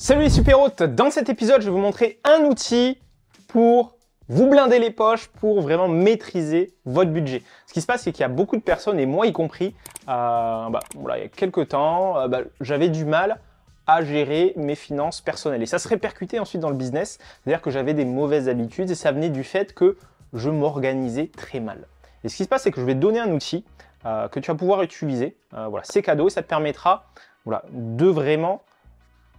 Salut les super hôtes Dans cet épisode, je vais vous montrer un outil pour vous blinder les poches, pour vraiment maîtriser votre budget. Ce qui se passe, c'est qu'il y a beaucoup de personnes, et moi y compris, euh, bah, il y a quelques temps, euh, bah, j'avais du mal à gérer mes finances personnelles. Et ça se répercutait ensuite dans le business, c'est-à-dire que j'avais des mauvaises habitudes, et ça venait du fait que je m'organisais très mal. Et ce qui se passe, c'est que je vais te donner un outil euh, que tu vas pouvoir utiliser. voilà, c'est cadeau, et ça te permettra voilà, de vraiment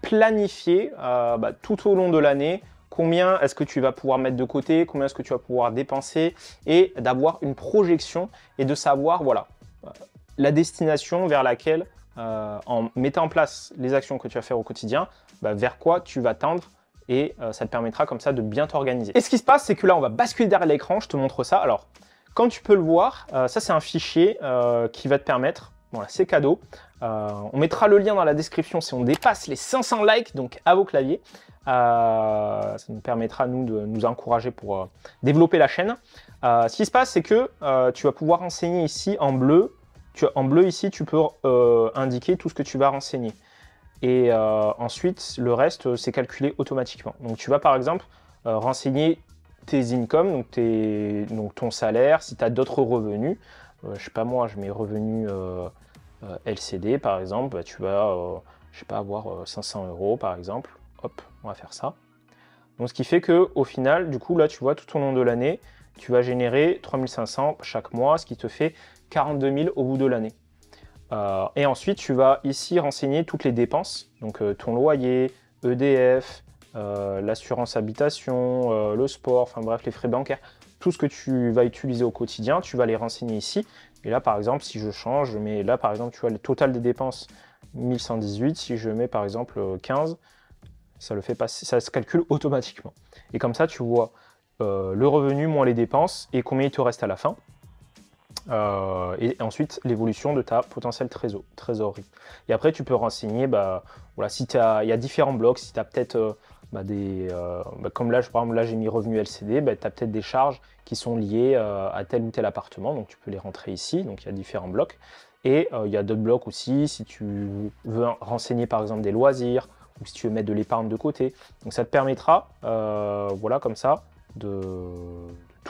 planifier euh, bah, tout au long de l'année combien est-ce que tu vas pouvoir mettre de côté, combien est-ce que tu vas pouvoir dépenser et d'avoir une projection et de savoir voilà euh, la destination vers laquelle euh, en mettant en place les actions que tu vas faire au quotidien, bah, vers quoi tu vas tendre et ça te permettra comme ça de bien t'organiser. Et ce qui se passe, c'est que là, on va basculer derrière l'écran, je te montre ça. Alors, quand tu peux le voir, ça c'est un fichier qui va te permettre voilà, c'est cadeau. Euh, on mettra le lien dans la description si on dépasse les 500 likes, donc à vos claviers. Euh, ça nous permettra, nous, de nous encourager pour euh, développer la chaîne. ce qui se passe, c'est que tu vas pouvoir renseigner ici en bleu. en bleu, ici, tu peux indiquer tout ce que tu vas renseigner. Et ensuite, le reste, c'est calculé automatiquement. Donc, tu vas, par exemple, renseigner tes incomes, donc ton salaire, si tu as d'autres revenus. Euh, je sais pas moi, je mets revenu euh, euh, LCD par exemple, bah, tu vas, je sais pas, avoir 500 euros par exemple. Hop, on va faire ça. Donc ce qui fait que au final, du coup, là, tu vois, tout au long de l'année, tu vas générer 3500 chaque mois, ce qui te fait 42 000 au bout de l'année. et ensuite, tu vas ici renseigner toutes les dépenses, donc ton loyer, EDF, l'assurance habitation, le sport, enfin bref, les frais bancaires tout ce que tu vas utiliser au quotidien, tu vas les renseigner ici. Et là, par exemple, si je change, je mets là, par exemple, tu vois le total des dépenses 1118. Si je mets, par exemple, 15, euh, ça, le fait passer, ça se calcule automatiquement. Et comme ça, tu vois euh, le revenu moins les dépenses et combien il te reste à la fin. Euh, et ensuite l'évolution de ta potentielle trésor, trésorerie. Et après, tu peux renseigner, bah, voilà, si il y a différents blocs, si tu as peut-être euh, bah, des. Euh, bah, comme là, je, par là j'ai mis revenu LCD, bah, tu as peut-être des charges qui sont liées à tel ou tel appartement, donc tu peux les rentrer ici, donc il y a différents blocs. Et il y a d'autres blocs aussi, si tu veux renseigner par exemple des loisirs, ou si tu veux mettre de l'épargne de côté. Donc ça te permettra, voilà, comme ça, de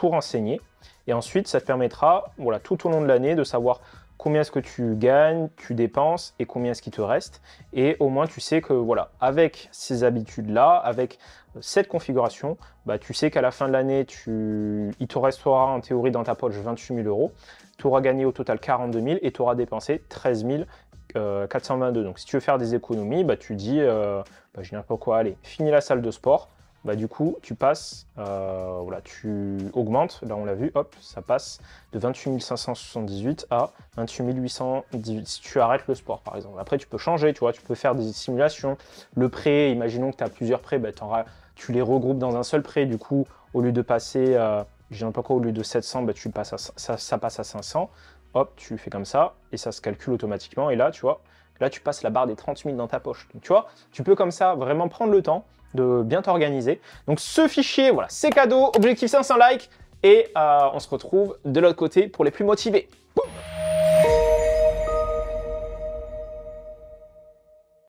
renseigner. Et ensuite, ça te permettra, voilà, tout au long de l'année, de savoir combien est-ce que tu gagnes, tu dépenses et combien est-ce qui te reste. Et au moins, tu sais que voilà, avec ces habitudes-là, avec euh, cette configuration, bah, tu sais qu'à la fin de l'année, tu... il te restera en théorie dans ta poche 28 000 euros. Tu auras gagné au total 42 000 et tu auras dépensé 13 422. Euh, Donc, si tu veux faire des économies, bah, tu dis, euh, bah, je n'ai pas quoi, allez, finis la salle de sport, bah, du coup, tu passes, euh, voilà, tu augmentes, là on l'a vu, hop, ça passe de 28 578 à 28 818 si tu arrêtes le sport par exemple. Après, tu peux changer, tu vois, tu peux faire des simulations. Le prêt, imaginons que tu as plusieurs prêts, bah, tu les regroupes dans un seul prêt, du coup, au lieu de passer, euh, je ne pas quoi, au lieu de 700, bah, tu passes ça, ça passe à 500, hop, tu fais comme ça, et ça se calcule automatiquement, et là, tu vois, Là, tu passes la barre des 30 000 dans ta poche. Donc, tu vois, tu peux comme ça vraiment prendre le temps de bien t'organiser. Donc ce fichier, voilà, c'est cadeau, objectif 500 likes, et euh, on se retrouve de l'autre côté pour les plus motivés.